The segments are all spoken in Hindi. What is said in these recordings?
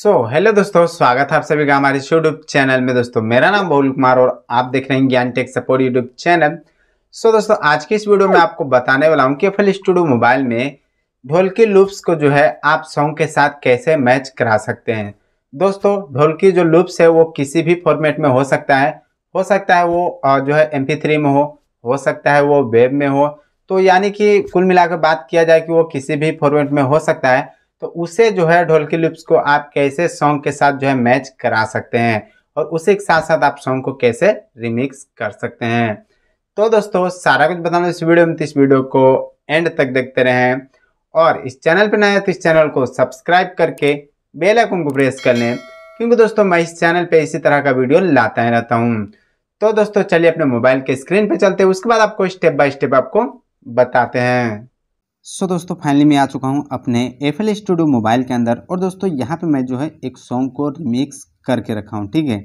सो so, हेलो दोस्तों स्वागत है आप सभी का हमारे यूट्यूब चैनल में दोस्तों मेरा नाम बहुल कुमार और आप देख रहे हैं Gyan tech support YouTube channel so so, दोस्तों आज की इस वीडियो में आपको बताने वाला हूँ कि एफ स्टूडियो मोबाइल में ढोलकी लूप्स को जो है आप सॉन्ग के साथ कैसे मैच करा सकते हैं दोस्तों ढोलकी जो लूप्स है वो किसी भी फॉर्मेट में हो सकता है हो सकता है वो जो है एम में हो हो सकता है वो वेब में हो तो यानी कि कुल मिलाकर बात किया जाए कि वो किसी भी फॉर्मेट में हो सकता है तो उसे जो है ढोलकी लिप्स को आप कैसे सॉन्ग के साथ जो है मैच करा सकते हैं और उसी के साथ साथ आप सॉन्ग को कैसे रिमिक्स कर सकते हैं तो दोस्तों सारा कुछ बताना इस वीडियो में तो इस वीडियो को एंड तक देखते रहें और इस चैनल पर नया तो इस चैनल को सब्सक्राइब करके बेल आइकन को प्रेस कर लें क्योंकि दोस्तों मैं इस चैनल पे इसी तरह का वीडियो लाता ही रहता हूँ तो दोस्तों चलिए अपने मोबाइल के स्क्रीन पे चलते हैं उसके बाद आपको स्टेप बाय स्टेप आपको बताते हैं सो so, दोस्तों फाइनली मैं आ चुका हूँ अपने एफ एल स्टूडियो मोबाइल के अंदर और दोस्तों यहाँ पे मैं जो है एक सॉन्ग को रिमिक्स करके रखा हूँ ठीक है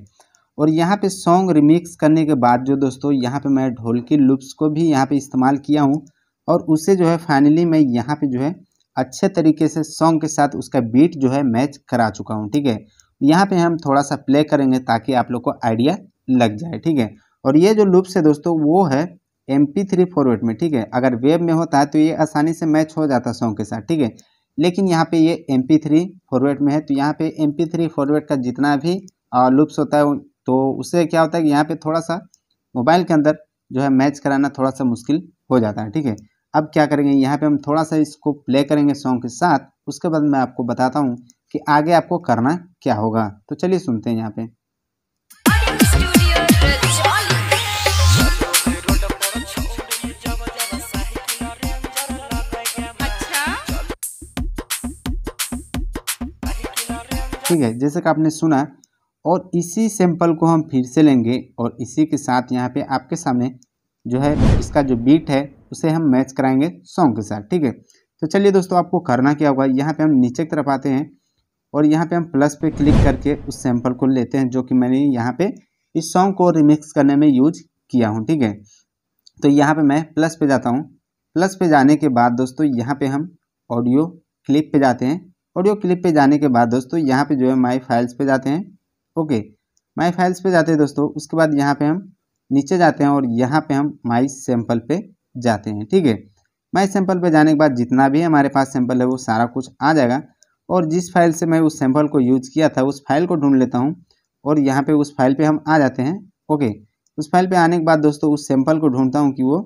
और यहाँ पे सॉन्ग रिमिक्स करने के बाद जो दोस्तों यहाँ पे मैं ढोल लुप्स को भी यहाँ पे इस्तेमाल किया हूँ और उसे जो है फाइनली मैं यहाँ पर जो है अच्छे तरीके से सॉन्ग के साथ उसका बीट जो है मैच करा चुका हूँ ठीक है यहाँ पर हम थोड़ा सा प्ले करेंगे ताकि आप लोग को आइडिया लग जाए ठीक है और ये जो लुप्स है दोस्तों वो है एम पी थ्री फॉर्मेट में ठीक है अगर वेब में होता है तो ये आसानी से मैच हो जाता है सॉन्ग के साथ ठीक है लेकिन यहाँ पे ये एम पी थ्री फॉर्मेट में है तो यहाँ पे एम पी थ्री फॉर्मेट का जितना भी लुप्स होता है तो उससे क्या होता है कि यहाँ पे थोड़ा सा मोबाइल के अंदर जो है मैच कराना थोड़ा सा मुश्किल हो जाता है ठीक है अब क्या करेंगे यहाँ पे हम थोड़ा सा इसको प्ले करेंगे सॉन्ग के साथ उसके बाद मैं आपको बताता हूँ कि आगे आपको करना क्या होगा तो चलिए सुनते हैं यहाँ पे ठीक है जैसे कि आपने सुना और इसी सैंपल को हम फिर से लेंगे और इसी के साथ यहाँ पे आपके सामने जो है इसका जो बीट है उसे हम मैच कराएंगे सॉन्ग के साथ ठीक है तो चलिए दोस्तों आपको करना क्या होगा यहाँ पे हम नीचे की तरफ आते हैं और यहाँ पे हम प्लस पे क्लिक करके उस सैंपल को लेते हैं जो कि मैंने यहाँ पे इस सॉन्ग को रिमिक्स करने में यूज किया हूँ ठीक है तो यहाँ पे मैं प्लस पे जाता हूँ प्लस पे जाने के बाद दोस्तों यहाँ पे हम ऑडियो क्लिप पे जाते हैं ऑडियो क्लिप पे जाने के बाद दोस्तों यहाँ पे जो है माई फाइल्स पे जाते हैं ओके माई फाइल्स पे जाते हैं दोस्तों उसके बाद यहाँ पे हम नीचे जाते हैं और यहाँ पे हम माई सैंपल पे जाते हैं ठीक है माई सैंपल पे जाने के बाद जितना भी हमारे पास सैंपल है वो सारा कुछ आ जाएगा और जिस फाइल से मैं उस सैंपल को यूज किया था उस फाइल को ढूंढ लेता हूँ और यहाँ पे उस फाइल पे हम आ जाते हैं ओके उस फाइल पे आने के बाद दोस्तों उस सैंपल को ढूंढता हूँ कि वो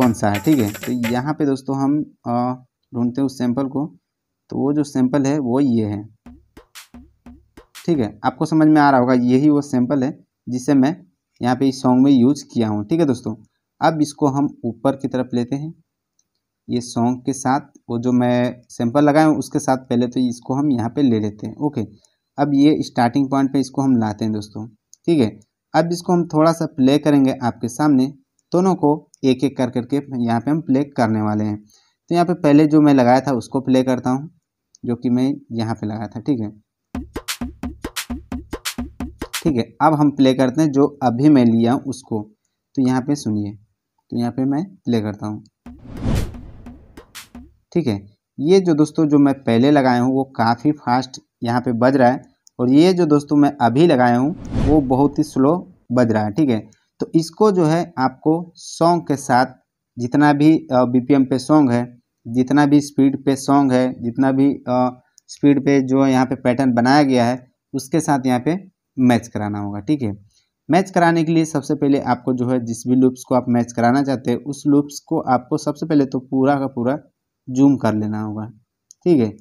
कौन सा है ठीक है तो यहाँ पे दोस्तों हम ढूंढते हैं उस सैंपल को तो वो जो सैंपल है वो ये है ठीक है आपको समझ में आ रहा होगा यही वो सैंपल है जिसे मैं यहाँ पे इस सॉन्ग में यूज किया हूँ ठीक है दोस्तों अब इसको हम ऊपर की तरफ लेते हैं ये सॉन्ग के साथ वो जो मैं सैंपल लगाया हूँ उसके साथ पहले तो इसको हम यहाँ पे ले लेते हैं ओके अब ये स्टार्टिंग पॉइंट पे इसको हम लाते हैं दोस्तों ठीक है अब इसको हम थोड़ा सा प्ले करेंगे आपके सामने दोनों को एक एक कर करके यहाँ पे हम प्ले करने वाले हैं तो यहाँ पे पहले जो मैं लगाया था उसको प्ले करता हूँ जो कि मैं यहाँ पे लगाया था ठीक है ठीक है अब हम प्ले करते हैं जो अभी मैं लिया हूँ उसको तो यहाँ पे सुनिए तो यहाँ पे मैं प्ले करता हूँ ठीक है ये जो दोस्तों जो मैं पहले लगाया हूँ वो काफ़ी फास्ट यहाँ पे बज रहा है और ये जो दोस्तों मैं अभी लगाया हूँ वो बहुत ही स्लो बज रहा है ठीक है तो इसको जो है आपको सॉन्ग के साथ जितना भी बीपीएम पे सॉन्ग है जितना भी स्पीड पे सॉन्ग है जितना भी स्पीड पे जो यहाँ पे पैटर्न बनाया गया है उसके साथ यहाँ पे मैच कराना होगा ठीक है मैच कराने के लिए सबसे पहले आपको जो है जिस भी लूप्स को आप मैच कराना चाहते हैं उस लूप्स को आपको सबसे पहले तो पूरा का पूरा जूम कर लेना होगा ठीक है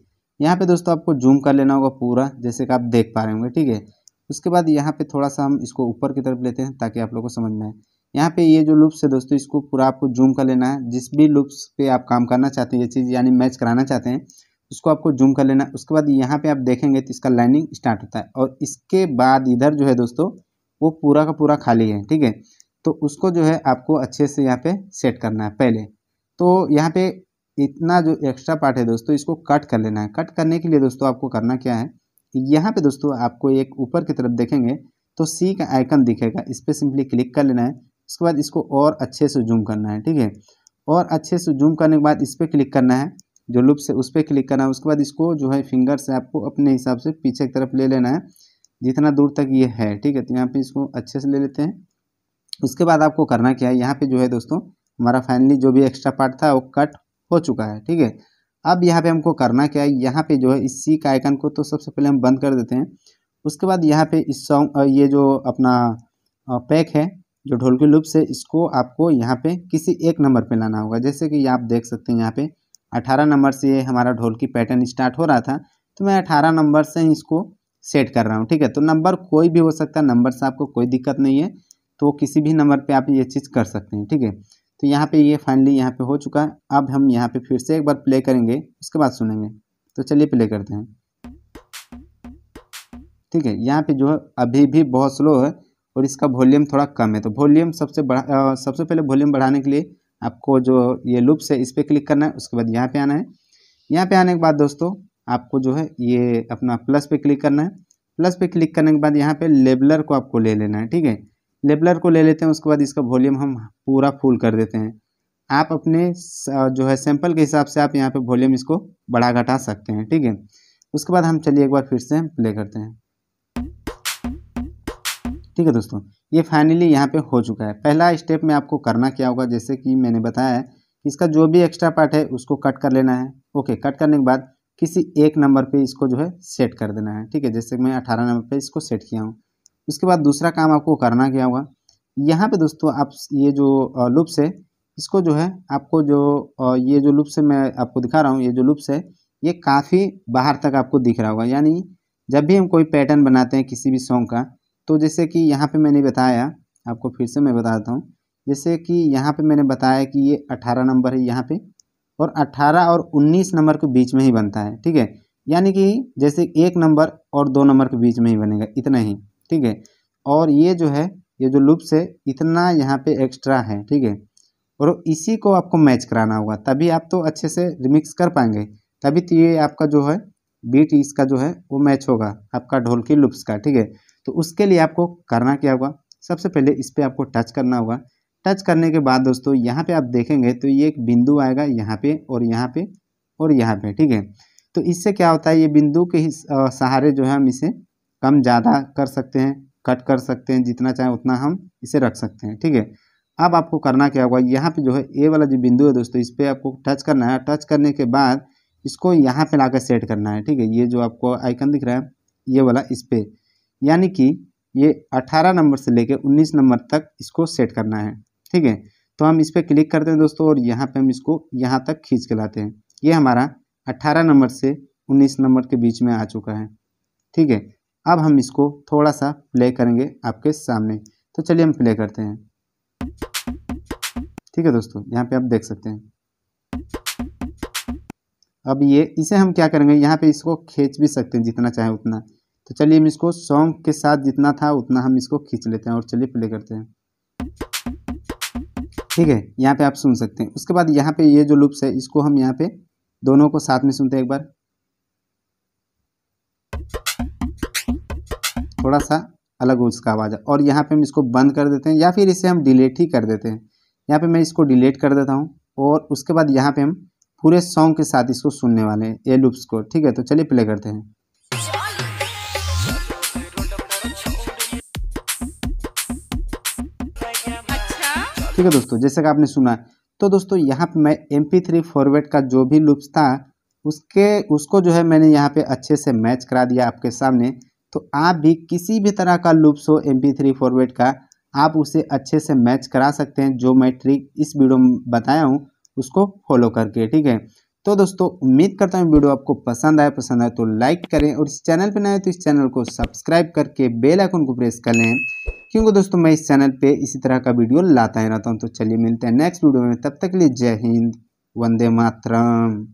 यहाँ पे दोस्तों आपको जूम कर लेना होगा पूरा जैसे कि आप देख पा रहे होंगे ठीक है उसके बाद यहाँ पे थोड़ा सा हम इसको ऊपर की तरफ लेते हैं ताकि आप लोग को समझ में आए यहाँ पे ये जो लुप्स है दोस्तों इसको पूरा आपको जूम कर लेना है जिस भी लुप्स पे आप काम करना चाहते हैं ये चीज़ यानी मैच कराना चाहते हैं उसको आपको जूम कर लेना है उसके बाद यहाँ पे आप देखेंगे तो इसका लाइनिंग स्टार्ट होता है और इसके बाद इधर जो है दोस्तों वो पूरा का पूरा खाली है ठीक है तो उसको जो है आपको अच्छे से यहाँ पे सेट करना है पहले तो यहाँ पे इतना जो एक्स्ट्रा पार्ट है दोस्तों इसको कट कर लेना है कट करने के लिए दोस्तों आपको करना क्या है यहाँ पे दोस्तों आपको एक ऊपर की तरफ देखेंगे तो सी का आइकन दिखेगा इस पर सिंपली क्लिक कर लेना है उसके बाद इसको और अच्छे से जूम करना है ठीक है और अच्छे से जूम करने के बाद इस पर क्लिक करना है जो लुप से उस पर क्लिक करना है उसके बाद इसको जो है फिंगर से आपको अपने हिसाब से पीछे की तरफ ले लेना है जितना दूर तक ये है ठीक है तो यहाँ पे इसको अच्छे से ले लेते हैं उसके बाद आपको करना क्या है यहाँ पे जो है दोस्तों हमारा फाइनली जो भी एक्स्ट्रा पार्ट था वो कट हो चुका है ठीक है अब यहाँ पे हमको करना क्या है यहाँ पे जो है इस सी का आइकन को तो सबसे पहले हम बंद कर देते हैं उसके बाद यहाँ पे इस सॉन्ग ये जो अपना पैक है जो ढोल लूप से इसको आपको यहाँ पे किसी एक नंबर पे लाना होगा जैसे कि आप देख सकते हैं यहाँ पे 18 नंबर से ये हमारा ढोल की पैटर्न स्टार्ट हो रहा था तो मैं 18 नंबर से ही इसको सेट कर रहा हूँ ठीक है तो नंबर कोई भी हो सकता है नंबर से आपको कोई दिक्कत नहीं है तो किसी भी नंबर पर आप ये चीज़ कर सकते हैं ठीक है तो यहाँ पर ये फाइनली यहाँ पर हो चुका है अब हम यहाँ पर फिर से एक बार प्ले करेंगे उसके बाद सुनेंगे तो चलिए प्ले करते हैं ठीक है यहाँ पे जो है अभी भी बहुत स्लो है और इसका वॉल्यूम थोड़ा कम है तो वॉल्यूम सबसे बढ़ा सबसे पहले वॉल्यूम बढ़ाने के लिए आपको जो ये लुप्स है इस पर क्लिक करना है उसके बाद यहाँ पे आना है यहाँ पे आने के बाद दोस्तों आपको जो है ये अपना प्लस पे क्लिक करना है प्लस पे क्लिक करने के बाद यहाँ पे लेबलर को आपको ले लेना है ठीक है लेबलर को ले लेते हैं उसके बाद इसका वॉल्यूम हम पूरा फुल कर देते हैं आप अपने जो है सैंपल के हिसाब से आप यहाँ पे वॉल्यूम इसको बढ़ा घटा सकते हैं ठीक है उसके बाद हम चलिए एक बार फिर से प्ले करते हैं ठीक है दोस्तों ये फाइनली यहाँ पे हो चुका है पहला स्टेप में आपको करना क्या होगा जैसे कि मैंने बताया है इसका जो भी एक्स्ट्रा पार्ट है उसको कट कर लेना है ओके कट करने के बाद किसी एक नंबर पे इसको जो है सेट कर देना है ठीक है जैसे मैं अठारह नंबर पे इसको सेट किया हूँ उसके बाद दूसरा काम आपको करना क्या होगा यहाँ पे दोस्तों आप ये जो लुप्स है इसको जो है आपको जो ये जो लुप्स है मैं आपको दिखा रहा हूँ ये जो लुप्स है ये काफ़ी बाहर तक आपको दिख रहा होगा यानी जब भी हम कोई पैटर्न बनाते हैं किसी भी सॉन्ग का तो जैसे कि यहाँ पे मैंने बताया आपको फिर से मैं बताता हूँ जैसे कि यहाँ पे मैंने बताया कि ये अठारह नंबर है यहाँ पे और अट्ठारह और उन्नीस नंबर के बीच में ही बनता है ठीक है यानी कि जैसे एक नंबर और दो नंबर के बीच में ही बनेगा इतना ही ठीक है और ये जो है ये जो लुप्स है इतना यहाँ पे एक्स्ट्रा है ठीक है और इसी को आपको मैच कराना होगा तभी आप तो अच्छे से रिमिक्स कर पाएंगे तभी तो ये आपका जो है बीट इसका जो है वो मैच होगा आपका ढोल की लुप्स का ठीक है तो उसके लिए आपको करना क्या होगा सबसे पहले इस पर आपको टच करना होगा टच करने के बाद दोस्तों यहाँ पे आप देखेंगे तो ये एक बिंदु आएगा यहाँ पे और यहाँ पे और यहाँ पे ठीक है तो इससे क्या होता है ये बिंदु के ही सहारे जो है हम इसे कम ज़्यादा कर सकते हैं कट कर सकते हैं जितना चाहें उतना हम इसे रख सकते हैं ठीक है अब आपको करना क्या होगा यहाँ पे जो है ए वाला जो बिंदु है दोस्तों इस पर आपको टच करना है टच करने के बाद इसको यहाँ पे लाकर सेट करना है ठीक है ये जो आपको आइकन दिख रहा है ये वाला इस पर यानी कि ये 18 नंबर से लेके 19 नंबर तक इसको सेट करना है ठीक है तो हम इस पर क्लिक करते हैं दोस्तों और यहाँ पे हम इसको यहाँ तक खींच के लाते हैं ये हमारा 18 नंबर से 19 नंबर के बीच में आ चुका है ठीक है अब हम इसको थोड़ा सा प्ले करेंगे आपके सामने तो चलिए हम प्ले करते हैं ठीक है दोस्तों यहाँ पे आप देख सकते हैं अब ये इसे हम क्या करेंगे यहाँ पे इसको खींच भी सकते हैं जितना चाहे उतना तो चलिए हम इसको सॉन्ग के साथ जितना था उतना हम इसको खींच लेते हैं और चलिए प्ले करते हैं ठीक है यहाँ पे आप सुन सकते हैं उसके बाद यहाँ पे ये जो लुप्स है इसको हम यहाँ पे दोनों को साथ में सुनते हैं एक बार थोड़ा सा अलग हो इसका आवाज़ और यहाँ पे हम इसको बंद कर देते हैं या फिर इसे हम डिलीट ही कर देते हैं यहाँ पे मैं इसको डिलीट कर देता हूँ और उसके बाद यहाँ पे हम पूरे सॉन्ग के साथ इसको सुनने वाले हैं ये लुप्स को ठीक है तो चलिए प्ले करते हैं ठीक है दोस्तों जैसे कि आपने सुना तो दोस्तों यहाँ पे मैं एम पी थ्री फॉर्मेट का जो भी लुप्स था उसके उसको जो है मैंने यहाँ पे अच्छे से मैच करा दिया आपके सामने तो आप भी किसी भी तरह का लुप्स हो एम पी थ्री फॉर्मेट का आप उसे अच्छे से मैच करा सकते हैं जो मैं ट्रिक इस वीडियो में बताया हूँ उसको फॉलो करके ठीक है तो दोस्तों उम्मीद करता हूँ वीडियो आपको पसंद आए पसंद आए तो लाइक करें और इस चैनल पर नए तो इस चैनल को सब्सक्राइब करके बेल आइकन को प्रेस कर लें क्योंकि दोस्तों मैं इस चैनल पे इसी तरह का वीडियो लाता ही रहता हूँ तो चलिए मिलते हैं नेक्स्ट वीडियो में तब तक के लिए जय हिंद वंदे मातरम